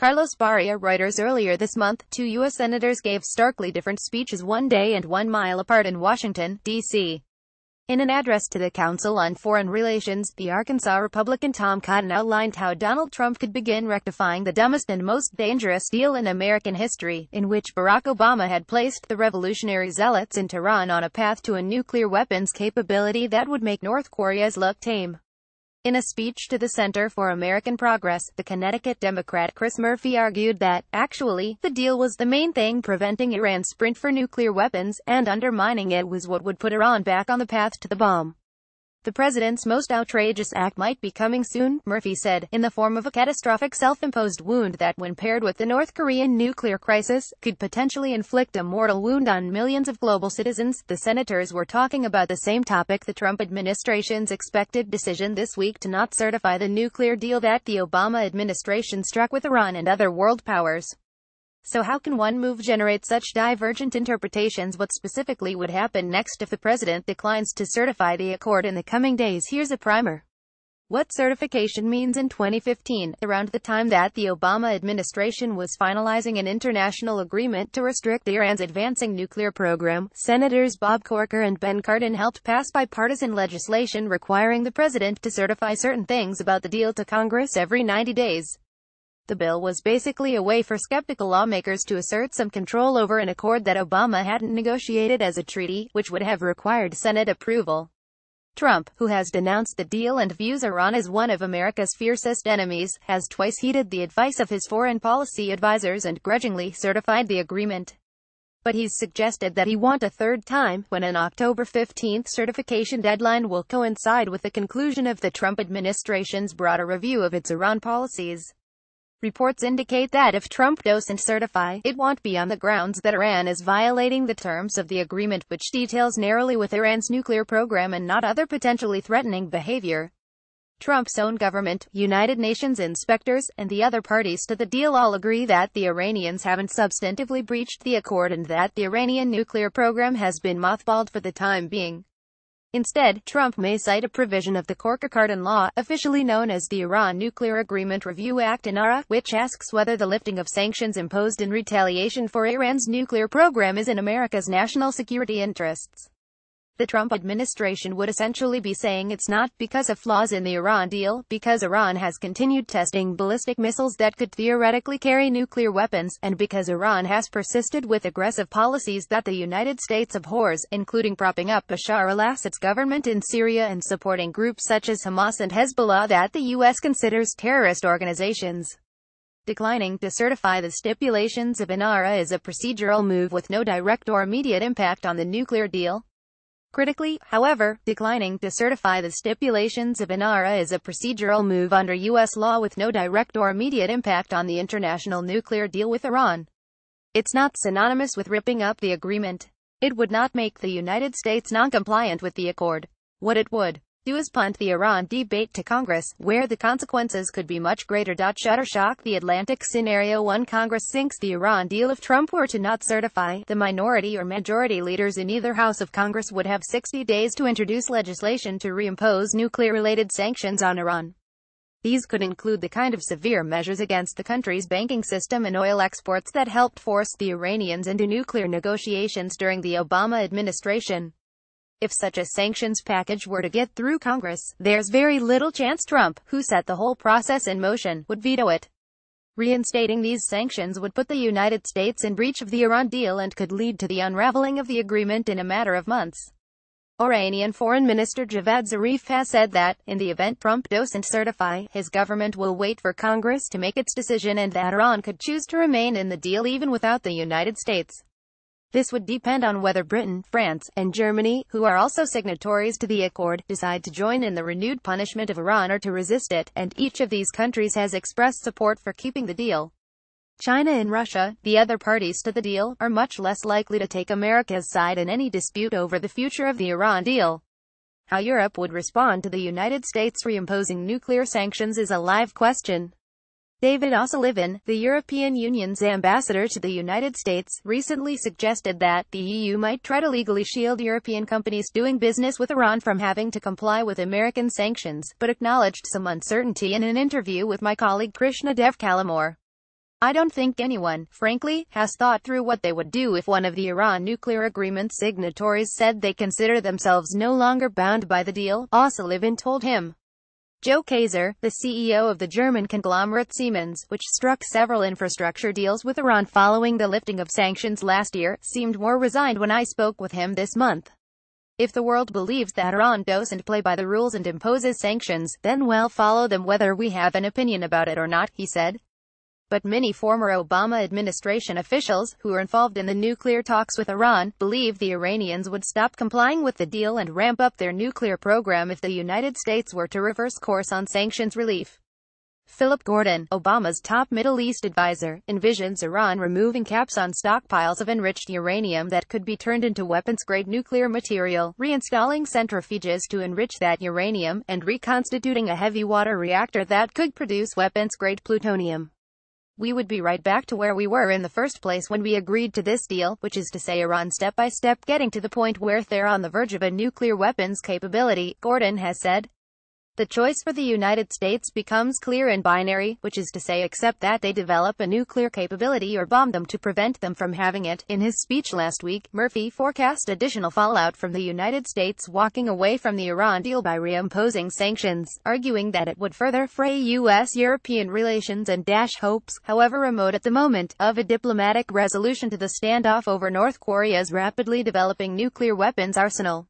Carlos Barria Reuters earlier this month, two U.S. senators gave starkly different speeches one day and one mile apart in Washington, D.C. In an address to the Council on Foreign Relations, the Arkansas Republican Tom Cotton outlined how Donald Trump could begin rectifying the dumbest and most dangerous deal in American history, in which Barack Obama had placed the revolutionary zealots in Tehran on a path to a nuclear weapons capability that would make North Korea's look tame. In a speech to the Center for American Progress, the Connecticut Democrat Chris Murphy argued that, actually, the deal was the main thing preventing Iran's sprint for nuclear weapons, and undermining it was what would put Iran back on the path to the bomb. The president's most outrageous act might be coming soon, Murphy said, in the form of a catastrophic self-imposed wound that, when paired with the North Korean nuclear crisis, could potentially inflict a mortal wound on millions of global citizens. The senators were talking about the same topic the Trump administration's expected decision this week to not certify the nuclear deal that the Obama administration struck with Iran and other world powers. So how can one move generate such divergent interpretations what specifically would happen next if the president declines to certify the accord in the coming days? Here's a primer. What certification means in 2015, around the time that the Obama administration was finalizing an international agreement to restrict Iran's advancing nuclear program, Senators Bob Corker and Ben Cardin helped pass bipartisan legislation requiring the president to certify certain things about the deal to Congress every 90 days. The bill was basically a way for skeptical lawmakers to assert some control over an accord that Obama hadn't negotiated as a treaty, which would have required Senate approval. Trump, who has denounced the deal and views Iran as one of America's fiercest enemies, has twice heeded the advice of his foreign policy advisers and grudgingly certified the agreement. But he's suggested that he want a third time, when an October 15 certification deadline will coincide with the conclusion of the Trump administration's broader review of its Iran policies. Reports indicate that if Trump doesn't certify, it won't be on the grounds that Iran is violating the terms of the agreement which details narrowly with Iran's nuclear program and not other potentially threatening behavior. Trump's own government, United Nations inspectors, and the other parties to the deal all agree that the Iranians haven't substantively breached the accord and that the Iranian nuclear program has been mothballed for the time being. Instead, Trump may cite a provision of the Corker Cardin Law, officially known as the Iran Nuclear Agreement Review Act INARA, which asks whether the lifting of sanctions imposed in retaliation for Iran's nuclear program is in America's national security interests the Trump administration would essentially be saying it's not because of flaws in the Iran deal, because Iran has continued testing ballistic missiles that could theoretically carry nuclear weapons, and because Iran has persisted with aggressive policies that the United States abhors, including propping up Bashar al-Assad's government in Syria and supporting groups such as Hamas and Hezbollah that the U.S. considers terrorist organizations. Declining to certify the stipulations of INARA is a procedural move with no direct or immediate impact on the nuclear deal, Critically, however, declining to certify the stipulations of INARA is a procedural move under U.S. law with no direct or immediate impact on the international nuclear deal with Iran. It's not synonymous with ripping up the agreement. It would not make the United States noncompliant with the accord. What it would do as punt the Iran debate to Congress, where the consequences could be much greater. Shutter shock The Atlantic scenario 1 Congress sinks the Iran deal if Trump were to not certify, the minority or majority leaders in either House of Congress would have 60 days to introduce legislation to reimpose nuclear-related sanctions on Iran. These could include the kind of severe measures against the country's banking system and oil exports that helped force the Iranians into nuclear negotiations during the Obama administration. If such a sanctions package were to get through Congress, there's very little chance Trump, who set the whole process in motion, would veto it. Reinstating these sanctions would put the United States in breach of the Iran deal and could lead to the unraveling of the agreement in a matter of months. Iranian Foreign Minister Javad Zarif has said that, in the event Trump doesn't certify, his government will wait for Congress to make its decision and that Iran could choose to remain in the deal even without the United States. This would depend on whether Britain, France, and Germany, who are also signatories to the accord, decide to join in the renewed punishment of Iran or to resist it, and each of these countries has expressed support for keeping the deal. China and Russia, the other parties to the deal, are much less likely to take America's side in any dispute over the future of the Iran deal. How Europe would respond to the United States reimposing nuclear sanctions is a live question. David O'Sullivan, the European Union's ambassador to the United States, recently suggested that the EU might try to legally shield European companies doing business with Iran from having to comply with American sanctions, but acknowledged some uncertainty in an interview with my colleague Krishna Dev Kalamore. I don't think anyone, frankly, has thought through what they would do if one of the Iran nuclear agreement signatories said they consider themselves no longer bound by the deal, O'Sullivan told him. Joe Kaiser, the CEO of the German conglomerate Siemens, which struck several infrastructure deals with Iran following the lifting of sanctions last year, seemed more resigned when I spoke with him this month. If the world believes that Iran doesn't play by the rules and imposes sanctions, then well follow them whether we have an opinion about it or not, he said. But many former Obama administration officials, who were involved in the nuclear talks with Iran, believe the Iranians would stop complying with the deal and ramp up their nuclear program if the United States were to reverse course on sanctions relief. Philip Gordon, Obama's top Middle East advisor, envisions Iran removing caps on stockpiles of enriched uranium that could be turned into weapons-grade nuclear material, reinstalling centrifuges to enrich that uranium, and reconstituting a heavy water reactor that could produce weapons-grade plutonium we would be right back to where we were in the first place when we agreed to this deal, which is to say Iran step by step getting to the point where they're on the verge of a nuclear weapons capability, Gordon has said. The choice for the United States becomes clear and binary, which is to say accept that they develop a nuclear capability or bomb them to prevent them from having it. In his speech last week, Murphy forecast additional fallout from the United States walking away from the Iran deal by reimposing sanctions, arguing that it would further fray U.S.-European relations and dash hopes, however remote at the moment, of a diplomatic resolution to the standoff over North Korea's rapidly developing nuclear weapons arsenal.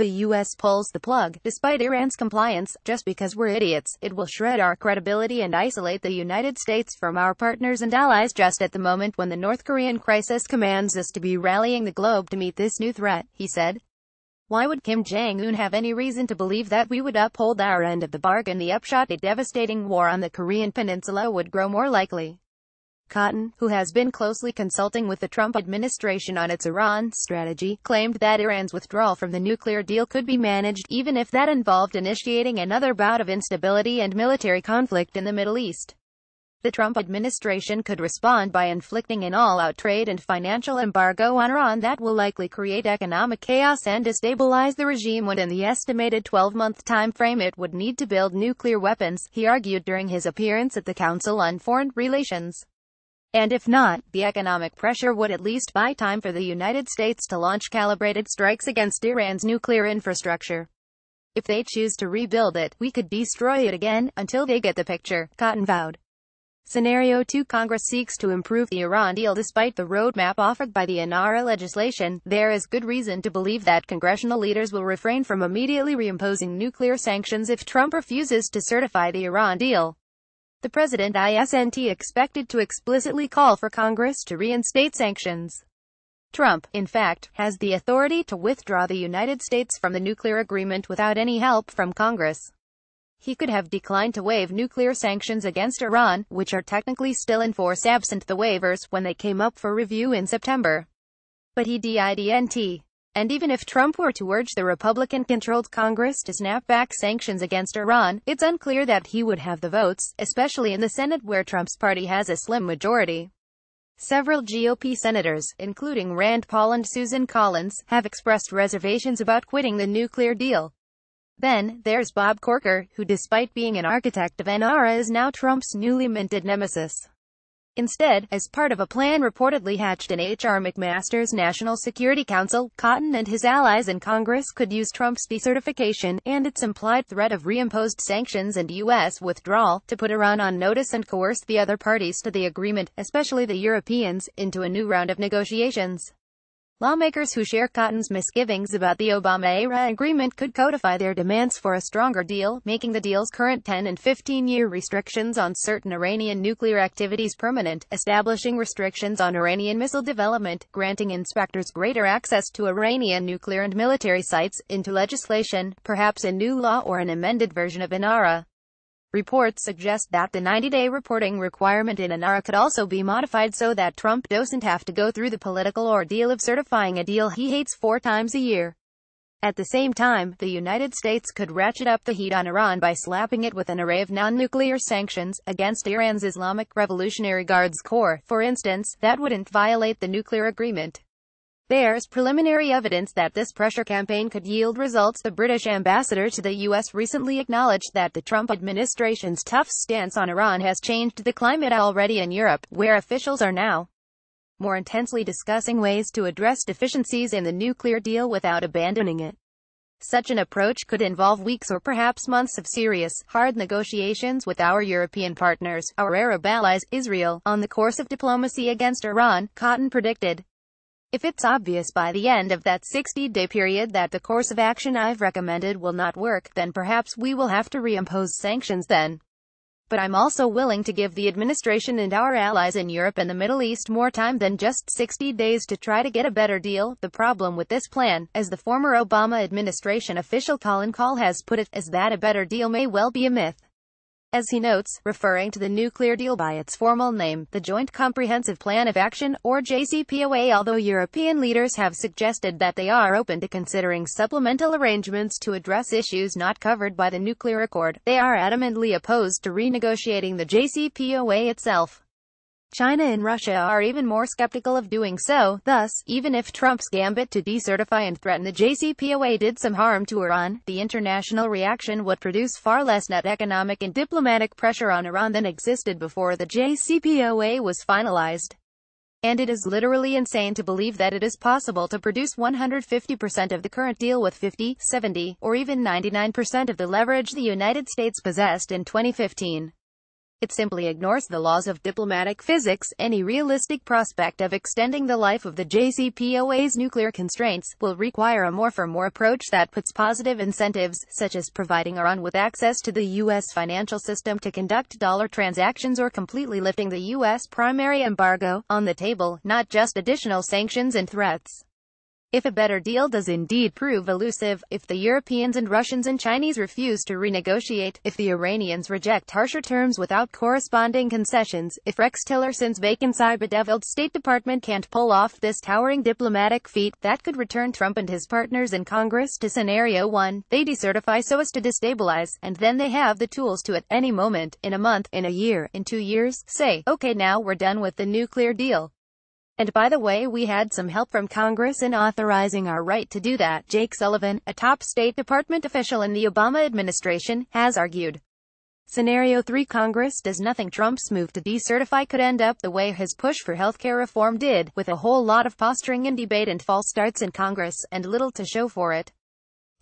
The U.S. pulls the plug, despite Iran's compliance, just because we're idiots. It will shred our credibility and isolate the United States from our partners and allies just at the moment when the North Korean crisis commands us to be rallying the globe to meet this new threat, he said. Why would Kim Jong-un have any reason to believe that we would uphold our end of the bargain? The upshot a devastating war on the Korean peninsula would grow more likely. Cotton, who has been closely consulting with the Trump administration on its Iran strategy, claimed that Iran's withdrawal from the nuclear deal could be managed, even if that involved initiating another bout of instability and military conflict in the Middle East. The Trump administration could respond by inflicting an all-out trade and financial embargo on Iran that will likely create economic chaos and destabilize the regime within the estimated 12-month time frame it would need to build nuclear weapons, he argued during his appearance at the Council on Foreign Relations. And if not, the economic pressure would at least buy time for the United States to launch calibrated strikes against Iran's nuclear infrastructure. If they choose to rebuild it, we could destroy it again, until they get the picture, Cotton vowed. Scenario 2 Congress seeks to improve the Iran deal despite the roadmap offered by the Inara legislation. There is good reason to believe that congressional leaders will refrain from immediately reimposing nuclear sanctions if Trump refuses to certify the Iran deal. The president isn't expected to explicitly call for Congress to reinstate sanctions. Trump, in fact, has the authority to withdraw the United States from the nuclear agreement without any help from Congress. He could have declined to waive nuclear sanctions against Iran, which are technically still in force absent the waivers when they came up for review in September. But he didn't. And even if Trump were to urge the Republican-controlled Congress to snap back sanctions against Iran, it's unclear that he would have the votes, especially in the Senate where Trump's party has a slim majority. Several GOP senators, including Rand Paul and Susan Collins, have expressed reservations about quitting the nuclear deal. Then, there's Bob Corker, who despite being an architect of NARA is now Trump's newly minted nemesis. Instead, as part of a plan reportedly hatched in H.R. McMaster's National Security Council, Cotton and his allies in Congress could use Trump's decertification, and its implied threat of reimposed sanctions and U.S. withdrawal, to put Iran on notice and coerce the other parties to the agreement, especially the Europeans, into a new round of negotiations. Lawmakers who share Cotton's misgivings about the Obama-era agreement could codify their demands for a stronger deal, making the deal's current 10- and 15-year restrictions on certain Iranian nuclear activities permanent, establishing restrictions on Iranian missile development, granting inspectors greater access to Iranian nuclear and military sites, into legislation, perhaps a new law or an amended version of INARA. Reports suggest that the 90-day reporting requirement in ANARA could also be modified so that Trump doesn't have to go through the political ordeal of certifying a deal he hates four times a year. At the same time, the United States could ratchet up the heat on Iran by slapping it with an array of non-nuclear sanctions against Iran's Islamic Revolutionary Guards Corps, for instance, that wouldn't violate the nuclear agreement. There's preliminary evidence that this pressure campaign could yield results. The British ambassador to the U.S. recently acknowledged that the Trump administration's tough stance on Iran has changed the climate already in Europe, where officials are now more intensely discussing ways to address deficiencies in the nuclear deal without abandoning it. Such an approach could involve weeks or perhaps months of serious, hard negotiations with our European partners, our Arab allies, Israel, on the course of diplomacy against Iran, Cotton predicted. If it's obvious by the end of that 60-day period that the course of action I've recommended will not work, then perhaps we will have to reimpose sanctions then. But I'm also willing to give the administration and our allies in Europe and the Middle East more time than just 60 days to try to get a better deal. The problem with this plan, as the former Obama administration official Colin Call has put it, is that a better deal may well be a myth as he notes, referring to the nuclear deal by its formal name, the Joint Comprehensive Plan of Action, or JCPOA although European leaders have suggested that they are open to considering supplemental arrangements to address issues not covered by the nuclear accord, they are adamantly opposed to renegotiating the JCPOA itself. China and Russia are even more skeptical of doing so. Thus, even if Trump's gambit to decertify and threaten the JCPOA did some harm to Iran, the international reaction would produce far less net economic and diplomatic pressure on Iran than existed before the JCPOA was finalized. And it is literally insane to believe that it is possible to produce 150% of the current deal with 50, 70, or even 99% of the leverage the United States possessed in 2015. It simply ignores the laws of diplomatic physics. Any realistic prospect of extending the life of the JCPOA's nuclear constraints will require a more for more approach that puts positive incentives, such as providing Iran with access to the U.S. financial system to conduct dollar transactions or completely lifting the U.S. primary embargo, on the table, not just additional sanctions and threats. If a better deal does indeed prove elusive, if the Europeans and Russians and Chinese refuse to renegotiate, if the Iranians reject harsher terms without corresponding concessions, if Rex Tillerson's vacant bedeviled State Department can't pull off this towering diplomatic feat, that could return Trump and his partners in Congress to scenario 1. They decertify so as to destabilize, and then they have the tools to at any moment, in a month, in a year, in two years, say, okay now we're done with the nuclear deal. And by the way, we had some help from Congress in authorizing our right to do that, Jake Sullivan, a top State Department official in the Obama administration, has argued. Scenario 3 Congress does nothing Trump's move to decertify could end up the way his push for health care reform did, with a whole lot of posturing and debate and false starts in Congress, and little to show for it.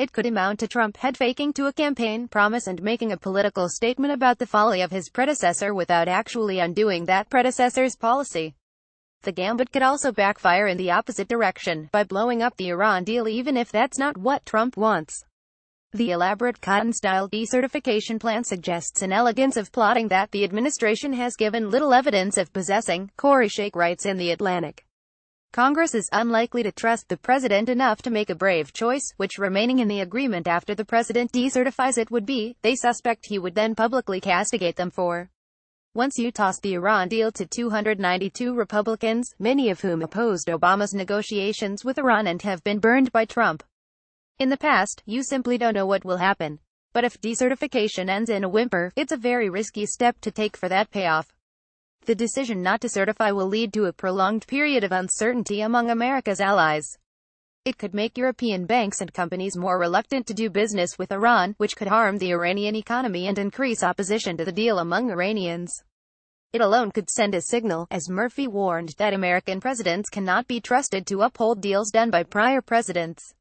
It could amount to Trump head-faking to a campaign promise and making a political statement about the folly of his predecessor without actually undoing that predecessor's policy. The gambit could also backfire in the opposite direction, by blowing up the Iran deal even if that's not what Trump wants. The elaborate cotton-style decertification plan suggests an elegance of plotting that the administration has given little evidence of possessing. Corey Shake writes in The Atlantic. Congress is unlikely to trust the president enough to make a brave choice, which remaining in the agreement after the president decertifies it would be, they suspect he would then publicly castigate them for. Once you tossed the Iran deal to 292 Republicans, many of whom opposed Obama's negotiations with Iran and have been burned by Trump. In the past, you simply don't know what will happen. But if decertification ends in a whimper, it's a very risky step to take for that payoff. The decision not to certify will lead to a prolonged period of uncertainty among America's allies. It could make European banks and companies more reluctant to do business with Iran, which could harm the Iranian economy and increase opposition to the deal among Iranians. It alone could send a signal, as Murphy warned, that American presidents cannot be trusted to uphold deals done by prior presidents.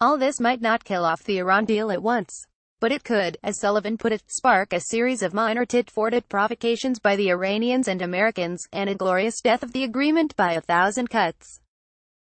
All this might not kill off the Iran deal at once. But it could, as Sullivan put it, spark a series of minor tit-for-tat provocations by the Iranians and Americans, and a glorious death of the agreement by a thousand cuts.